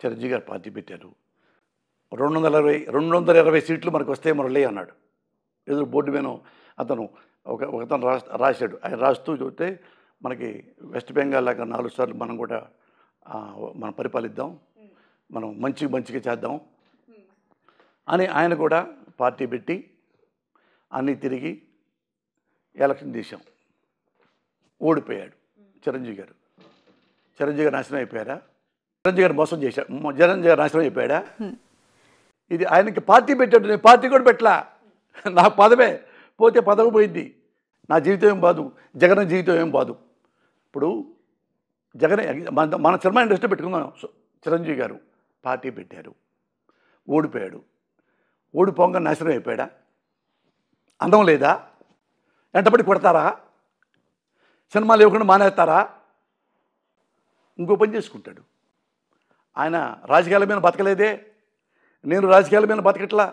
చిరంజీవి గారు పార్టీ పెట్టారు రెండు వందల ఇరవై రెండు వందల ఇరవై సీట్లు మనకు వస్తే మురళి అన్నాడు ఎదురు బోర్డు మీద అతను ఒక ఒకతను రా రాశాడు ఆయన రాస్తూ చూస్తే మనకి వెస్ట్ బెంగాల్ లాగా నాలుగు సార్లు మనం కూడా మనం పరిపాలిద్దాం మనం మంచి మంచిగా చేద్దాం అని ఆయన కూడా పార్టీ పెట్టి అన్నీ తిరిగి ఎలక్షన్ తీసాం ఓడిపోయాడు చిరంజీవి గారు చిరంజీవి గారు నాశనం అయిపోయారా చిరంజీవి గారు మోసం చేశారు చిరంజీవి గారు నాశనం చెప్పాడా ఇది ఆయనకి పార్టీ పెట్టాడు నేను పార్టీ కూడా పెట్టలా నా పదవే పోతే పదవి పోయింది నా జీవితం ఏం బాదు జగన్ జీవితం ఏం బాదు ఇప్పుడు జగన్ మన మన సినిమా ఇండస్ట్రీ పెట్టుకున్నాం చిరంజీవి గారు పార్టీ పెట్టారు ఓడిపోయాడు ఓడిపోగా నాశనం అయిపోయాడా అందం లేదా ఎంతపడి కొడతారా సినిమాలు ఇవ్వకుండా మానేస్తారా ఇంకో పని చేసుకుంటాడు ఆయన రాజకీయాల మీద బతకలేదే నేను రాజకీయాల మీద బతకట్లా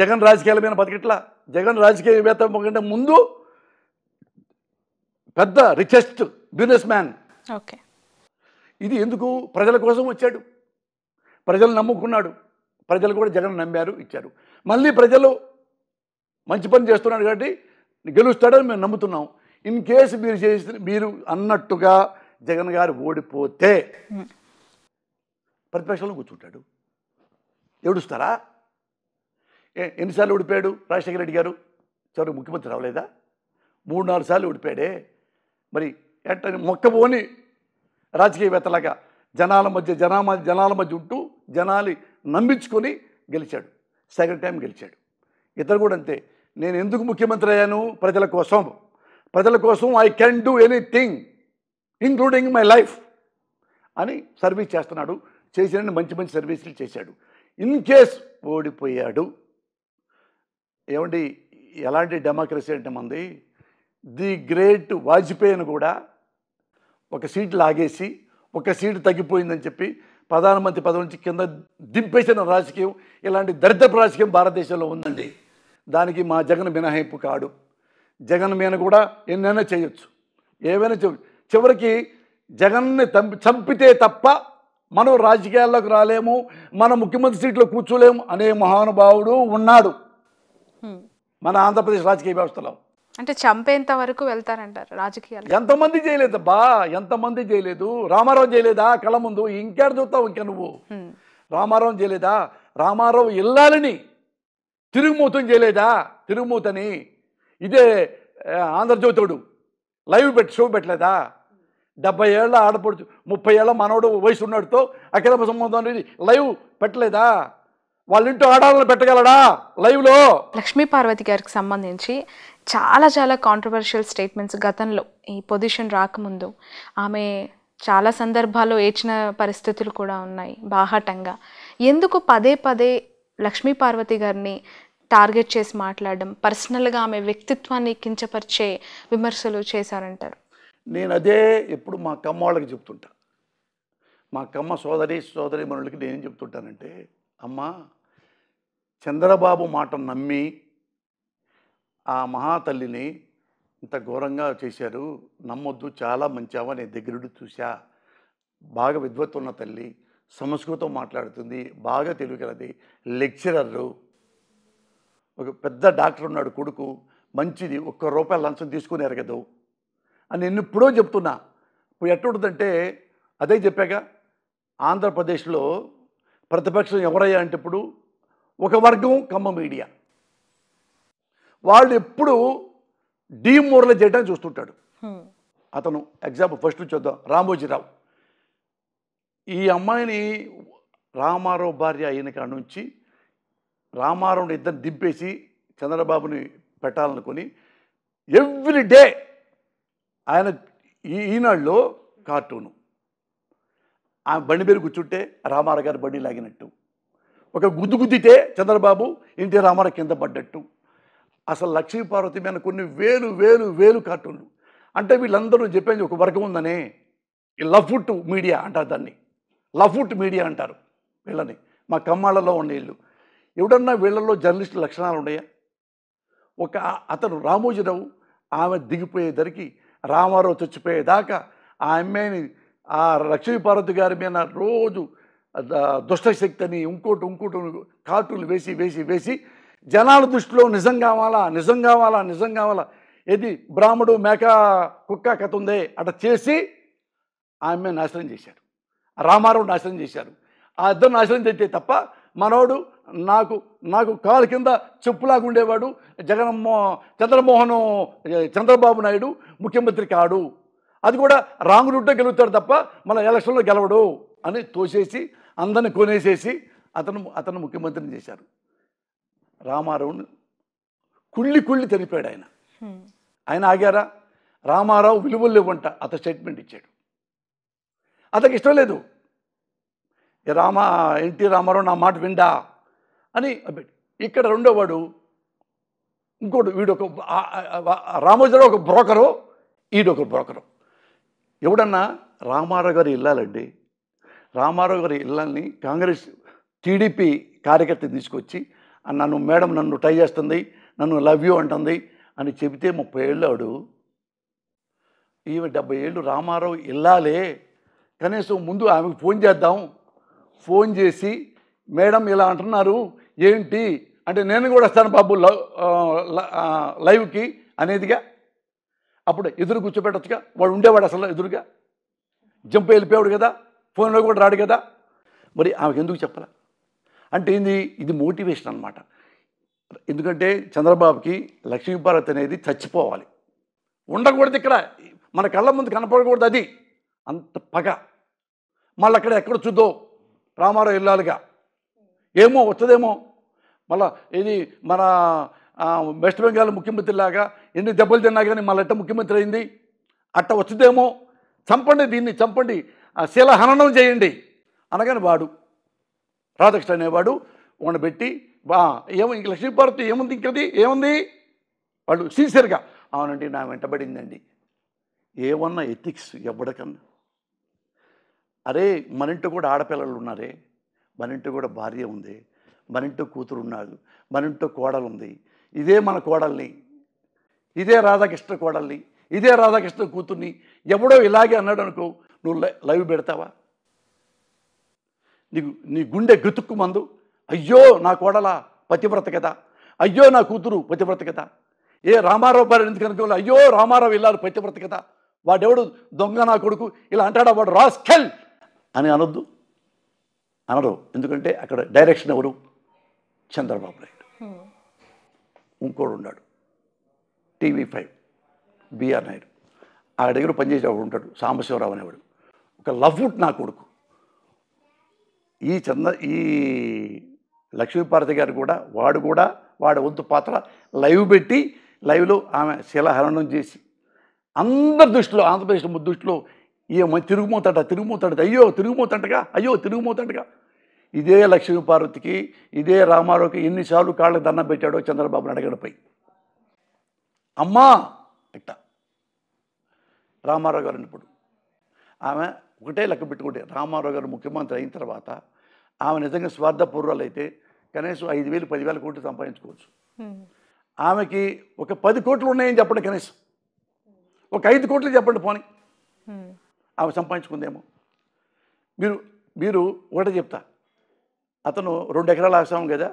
జగన్ రాజకీయాల మీద బతకట్లా జగన్ రాజకీయవేత్త కంటే ముందు పెద్ద రిచెస్ట్ బిజినెస్ మ్యాన్ ఓకే ఇది ఎందుకు ప్రజల కోసం వచ్చాడు ప్రజలు నమ్ముకున్నాడు ప్రజలు కూడా జగన్ నమ్మారు ఇచ్చారు మళ్ళీ ప్రజలు మంచి పని చేస్తున్నాడు కాబట్టి గెలుస్తాడని మేము నమ్ముతున్నాం ఇన్ కేసు మీరు చేసి మీరు అన్నట్టుగా జగన్ గారు ఓడిపోతే ప్రతిపక్షంలో కూర్చుంటాడు ఏడుస్తారా ఎన్నిసార్లు ఓడిపోయాడు రాజశేఖర రెడ్డి గారు చివరి ముఖ్యమంత్రి రావలేదా మూడు నాలుగు సార్లు ఓడిపోయాడే మరి ఎట్ట మొక్కబోని రాజకీయవేత్తలాగా జనాల మధ్య జనా జనాల మధ్య ఉంటూ జనాలు నమ్మించుకొని గెలిచాడు సెకండ్ టైం గెలిచాడు ఇతరు కూడా అంతే నేను ఎందుకు ముఖ్యమంత్రి అయ్యాను ప్రజల కోసం ప్రజల కోసం I can do anything including my life అని సర్వీస్ చేస్తున్నాడు చేసిన మంచి మంచి సర్వీసులు చేశాడు ఇన్ కేస్ ఓడిపోయాడు ఏమండి ఎలాంటి డెమోక్రసీ అంటే మంది ది గ్రేట్ వాజ్పేయిని కూడా ఒక సీట్ లాగేసి ఒక సీటు తగ్గిపోయిందని చెప్పి ప్రధానమంత్రి పదవి నుంచి కింద దింపేసిన రాజకీయం ఇలాంటి దరిద్రపు రాజకీయం భారతదేశంలో ఉందండి దానికి మా జగన్ మినహాయింపు కాడు జగన్ మీద కూడా ఎన్నైనా చేయొచ్చు ఏమైనా చేయొచ్చు చివరికి జగన్ని చంపితే తప్ప మనం రాజకీయాల్లోకి రాలేము మన ముఖ్యమంత్రి సీట్లో కూర్చోలేము అనే మహానుభావుడు ఉన్నాడు మన ఆంధ్రప్రదేశ్ రాజకీయ వ్యవస్థలో అంటే చంపేంత వరకు వెళ్తారంటారు రాజకీయాలు ఎంతమంది చేయలేదు బా ఎంతమంది చేయలేదు రామారావు చేయలేదా కళ ముందు ఇంకేడ చూస్తావు ఇంకా నువ్వు రామారావు చేయలేదా రామారావు ఇల్లాలని తిరుగుమూతం చేయలేదా తిరుగుమూతని ఇదే ఆంధ్రజ్యోతుడు లైవ్ పెట్టి షో పెట్టలేదా డెబ్బై ఏళ్ళ ఆడపడుచు ముప్పై ఏళ్ళ మనవడు వయసు ఉన్నాడుతో అఖిలప సంబంధం అనేది లైవ్ పెట్టలేదా ఇంటి ఆడాలని పెట్టగలడా లైవ్లో లక్ష్మీ పార్వతి గారికి సంబంధించి చాలా చాలా కాంట్రవర్షియల్ స్టేట్మెంట్స్ గతంలో ఈ పొజిషన్ రాకముందు ఆమె చాలా సందర్భాల్లో ఏడ్చిన పరిస్థితులు కూడా ఉన్నాయి బాహాటంగా ఎందుకు పదే పదే లక్ష్మీ పార్వతి గారిని టార్గెట్ చేసి మాట్లాడడం పర్సనల్గా ఆమె వ్యక్తిత్వాన్ని కించపరిచే విమర్శలు చేశారంటారు నేను అదే ఎప్పుడు మా కమ్మ వాళ్ళకి చెప్తుంటా మా కమ్మ సోదరి సోదరి మనులకి నేనేం చెప్తుంటానంటే అమ్మ చంద్రబాబు మాట నమ్మి ఆ మహాతల్లిని ఇంత ఘోరంగా చేశారు నమ్మొద్దు చాలా మంచావా నేను దగ్గరుడు చూశా బాగా విద్వత్తున్న తల్లి సంస్కృతం మాట్లాడుతుంది బాగా తెలుగులది లెక్చరరు ఒక పెద్ద డాక్టర్ ఉన్నాడు కొడుకు మంచిది ఒక్క రూపాయల లంచం తీసుకుని ఎరగదు అని నేను ఇప్పుడో చెప్తున్నా ఇప్పుడు ఎట్టుంటుందంటే అదే చెప్పాక ఆంధ్రప్రదేశ్లో ప్రతిపక్షం ఎవరయ్యా అంటే ఇప్పుడు ఒక వర్గం కమ్మ మీడియా వాళ్ళు ఎప్పుడు డీమోరలైజ్ చేయడానికి చూస్తుంటాడు అతను ఎగ్జాంపుల్ ఫస్ట్ చూద్దాం రామోజీరావు ఈ అమ్మాయిని రామారావు భార్య అయిన కాడ నుంచి రామారావుని ఇద్దరు దింపేసి చంద్రబాబుని పెట్టాలనుకొని ఎవ్రీ డే ఆయన ఈ ఈనాడులో కార్టూను ఆ బండి మీద కూర్చుంటే రామారావు గారు బండి లాగినట్టు ఒక గుద్దు గుద్దితే చంద్రబాబు ఇంటి రామారావు కింద పడ్డట్టు అసలు లక్ష్మీపార్వతి మీద కొన్ని వేలు వేలు వేలు కార్టూన్లు అంటే వీళ్ళందరూ చెప్పేది ఒక వర్గం ఉందనే ఈ లఫుట్ మీడియా అంటారు దాన్ని లఫుట్ మీడియా అంటారు వీళ్ళని మా కమ్మాళ్ళలో ఉండే ఇల్లు ఎవడన్నా వీళ్ళల్లో జర్నలిస్ట్ లక్షణాలు ఉన్నాయా ఒక అతను రామోజీరావు ఆమె దిగిపోయేదరికి రామారావు చచ్చిపోయేదాకా ఆ అమ్మాయిని ఆ లక్ష్మీ పార్వతి గారి మీద రోజు శక్తిని ఇంకోటి ఇంకోటి కార్టూన్లు వేసి వేసి వేసి జనాల దృష్టిలో నిజం కావాలా నిజం కావాలా నిజం కావాలా ఇది బ్రాహ్మడు మేక కుక్క కథ ఉందే అట చేసి ఆమె నాశనం చేశారు రామారావు నాశనం చేశారు ఆ ఇద్దరు నాశనం చేస్తే తప్ప మనోడు నాకు నాకు కాలు కింద చెప్పులాగా ఉండేవాడు జగన్మో చంద్రమోహన్ చంద్రబాబు నాయుడు ముఖ్యమంత్రి కాడు అది కూడా రాంగ్ రూట్లో గెలుగుతాడు తప్ప మన ఎలక్షన్లో గెలవడు అని తోసేసి అందరిని కొనేసేసి అతను అతను ముఖ్యమంత్రిని చేశారు రామారావుని కుళ్ళి కుళ్ళి చనిపోయాడు ఆయన ఆయన ఆగారా రామారావు విలువలు లేవంట అతను స్టేట్మెంట్ ఇచ్చాడు అతనికి ఇష్టం లేదు రామా ఎన్టీ రామారావు నా మాట విండా అని ఇక్కడ రెండోవాడు ఇంకోటి వీడొక రామోజీరావు ఒక బ్రోకరు ఈడొక బ్రోకరు ఎవడన్నా రామారావు గారి ఇల్లాలండి రామారావు గారి ఇళ్ళని కాంగ్రెస్ టీడీపీ కార్యకర్త తీసుకొచ్చి నన్ను మేడం నన్ను ట్రై చేస్తుంది నన్ను లవ్ యూ అంటుంది అని చెబితే ముప్పై ఏళ్ళాడు ఈమె డెబ్బై ఏళ్ళు రామారావు ఇల్లాలే కనీసం ముందు ఆమెకు ఫోన్ చేద్దాం ఫోన్ చేసి మేడం ఇలా అంటున్నారు ఏంటి అంటే నేను కూడా వస్తాను బాబు లైవ్కి అనేదిగా అప్పుడు ఎదురు కూర్చోబెట్టచ్చుగా వాడు ఉండేవాడు అసలు ఎదురుగా జంప్ వెళ్ళిపోయాడు కదా ఫోన్లో కూడా రాడు కదా మరి ఆమెకు ఎందుకు చెప్పాల అంటే ఏంది ఇది మోటివేషన్ అనమాట ఎందుకంటే చంద్రబాబుకి లక్ష్మీభారత్ అనేది చచ్చిపోవాలి ఉండకూడదు ఇక్కడ మన కళ్ళ ముందు కనపడకూడదు అది అంత పగ మళ్ళీ అక్కడ ఎక్కడ చూద్దాం రామారావు ఇల్లాలుగా ఏమో వస్తుందేమో మళ్ళా ఇది మన వెస్ట్ బెంగాల్ ముఖ్యమంత్రి లాగా ఎన్ని దెబ్బలు తిన్నా కానీ మళ్ళీ అట్ట ముఖ్యమంత్రి అయింది అట్ట వచ్చుదేమో చంపండి దీన్ని చంపండి శీల చేయండి అనగానే వాడు రాధాకృష్ణ అనేవాడు ఉండబెట్టి ఏమో ఇంక లక్ష్మీపార్వతి ఏముంది ఇంకది ఏముంది వాళ్ళు సిన్సియర్గా అవునండి నా వెంటబడిందండి ఏమన్నా ఎథిక్స్ ఎవ్వడకన్నా అరే మన ఇంట్లో కూడా ఆడపిల్లలు ఉన్నారే మన ఇంట్లో కూడా భార్య ఉంది మన ఇంట్లో కూతురు ఉన్నాడు మన ఇంట్లో కోడలు ఉంది ఇదే మన కోడల్ని ఇదే రాధాకృష్ణ కోడల్ని ఇదే రాధాకృష్ణ కూతుర్ని ఎవడో ఇలాగే అన్నాడు అనుకో నువ్వు లైవ్ పెడతావా నీకు నీ గుండె గతుక్కు మందు అయ్యో నా కోడల పతివ్రత కదా అయ్యో నా కూతురు పతివ్రత కదా ఏ రామారావు గారు ఎందుకు అనుకో అయ్యో రామారావు వెళ్ళారు పతివ్రత కదా వాడెవడు దొంగ నా కొడుకు ఇలా అంటాడా వాడు రాస్కెల్ అని అనొద్దు అనరు ఎందుకంటే అక్కడ డైరెక్షన్ ఎవరు చంద్రబాబు నాయుడు ఇంకోడు ఉన్నాడు టీవీ ఫైవ్ బీఆర్ నాయుడు ఆ దగ్గర పనిచేసేవాడు ఉంటాడు సాంబశివరావు అనేవాడు ఒక లవ్ నా కొడుకు ఈ చంద్ర ఈ లక్ష్మీపార్వతి గారు కూడా వాడు కూడా వాడు వంతు పాత్ర లైవ్ పెట్టి లైవ్లో ఆమె శిలహరణం చేసి అందరి దృష్టిలో ఆంధ్రప్రదేశ్ దృష్టిలో మంచి తిరుగుమోతాట తిరుగుమోతాడు అయ్యో తిరుగుమోతంటగా అయ్యో తిరుగుమోతంటగా ఇదే లక్ష్మీ పార్వతికి ఇదే రామారావుకి ఎన్నిసార్లు కాళ్ళకి దండం పెట్టాడో చంద్రబాబు అడగడపై అమ్మా ఇట్ట రామారావు గారు అన్నప్పుడు ఆమె ఒకటే లెక్క పెట్టుకుంటే రామారావు గారు ముఖ్యమంత్రి అయిన తర్వాత ఆమె నిజంగా స్వార్థపూర్వాలు అయితే కనీసం ఐదు వేలు పదివేల కోట్లు సంపాదించుకోవచ్చు ఆమెకి ఒక పది కోట్లు ఉన్నాయని చెప్పండి కనీసం ఒక ఐదు కోట్లు చెప్పండి పోనీ ఆమె సంపాదించుకుందేమో మీరు మీరు ఒకటే చెప్తా అతను రెండు ఎకరాలు ఆశాము కదా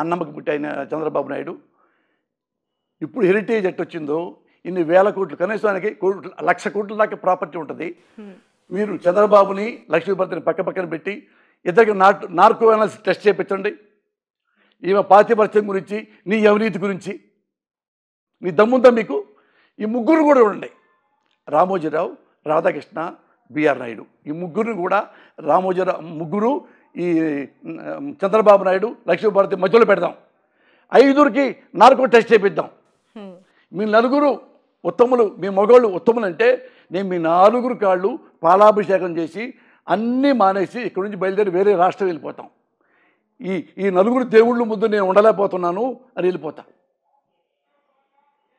అన్నమ్మకి పుట్టిన చంద్రబాబు నాయుడు ఇప్పుడు హెరిటేజ్ ఎట్ వచ్చిందో ఇన్ని వేల కోట్లు కనీసానికి కోట్లు లక్ష కోట్ల దాకా ప్రాపర్టీ ఉంటుంది మీరు చంద్రబాబుని లక్ష్మీభర్తని పక్క పక్కన పెట్టి ఇద్దరికి నాటు నార్కో అనాలిసిస్ టెస్ట్ చేయించండి ఈమె పాతిపరిచయం గురించి నీ అవినీతి గురించి నీ దమ్ముందా మీకు ఈ ముగ్గురు కూడా ఉండండి రామోజీరావు రాధాకృష్ణ బిఆర్ నాయుడు ఈ ముగ్గురు కూడా రామోజరా ముగ్గురు ఈ చంద్రబాబు నాయుడు లక్ష్మీభారతి మధ్యలో పెడదాం ఐదుగురికి నాలుగు టెస్ట్ చేపిద్దాం మీ నలుగురు ఉత్తములు మీ మగవాళ్ళు ఉత్తములు అంటే నేను మీ నాలుగురు కాళ్ళు పాలాభిషేకం చేసి అన్నీ మానేసి ఇక్కడి నుంచి బయలుదేరి వేరే రాష్ట్రం వెళ్ళిపోతాం ఈ ఈ నలుగురు దేవుళ్ళు ముందు నేను ఉండలేకపోతున్నాను అని వెళ్ళిపోతాను